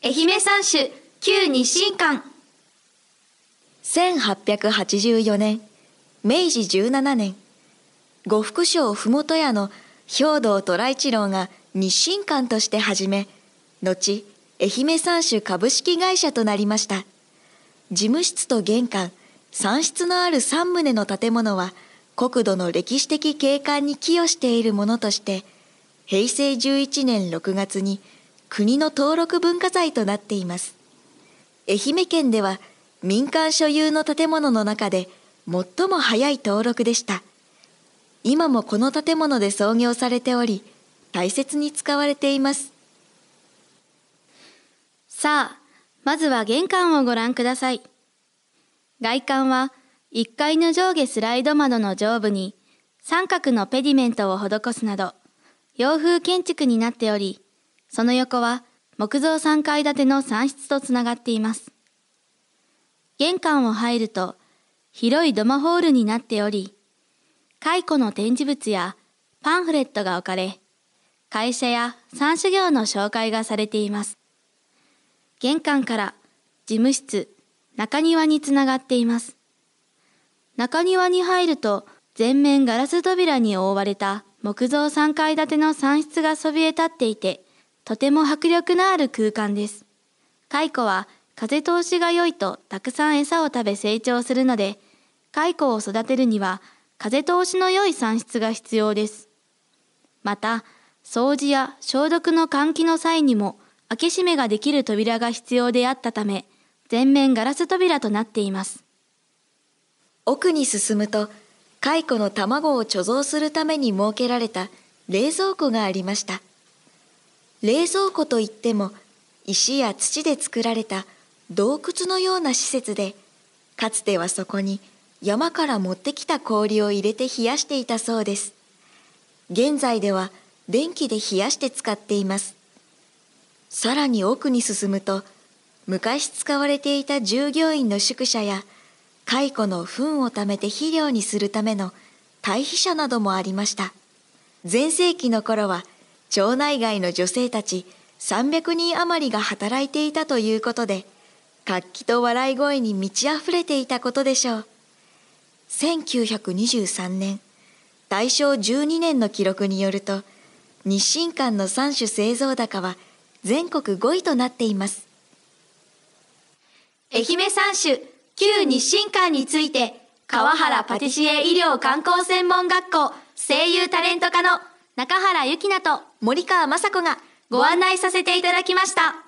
愛媛三種旧日進館1884年明治17年呉服商麓屋の兵道虎一郎が日進館として始め後愛媛三種株式会社となりました事務室と玄関産室のある3棟の建物は国土の歴史的景観に寄与しているものとして平成11年6月に「国の登録文化財となっています愛媛県では民間所有の建物の中で最も早い登録でした今もこの建物で創業されており大切に使われていますさあまずは玄関をご覧ください外観は1階の上下スライド窓の上部に三角のペディメントを施すなど洋風建築になっておりその横は木造3階建ての産室とつながっています。玄関を入ると広い土間ホールになっており、蚕の展示物やパンフレットが置かれ、会社や3種業の紹介がされています。玄関から事務室、中庭につながっています。中庭に入ると全面ガラス扉に覆われた木造3階建ての産室がそびえ立っていて、とても迫力のある空間です。蚕は風通しが良いとたくさん餌を食べ成長するので、蚕を育てるには風通しの良い産室が必要です。また、掃除や消毒の換気の際にも開け閉めができる扉が必要であったため、全面ガラス扉となっています。奥に進むと、蚕の卵を貯蔵するために設けられた冷蔵庫がありました。冷蔵庫といっても石や土で作られた洞窟のような施設でかつてはそこに山から持ってきた氷を入れて冷やしていたそうです現在では電気で冷やして使っていますさらに奥に進むと昔使われていた従業員の宿舎や蚕の糞を貯めて肥料にするための堆肥舎などもありました全盛期の頃は町内外の女性たち300人余りが働いていたということで、活気と笑い声に満ち溢れていたことでしょう。1923年、大正12年の記録によると、日清館の3種製造高は全国5位となっています。愛媛三種、旧日清館について、川原パティシエ医療観光専門学校声優タレント科の中原由紀奈と森川雅子がご案内させていただきました。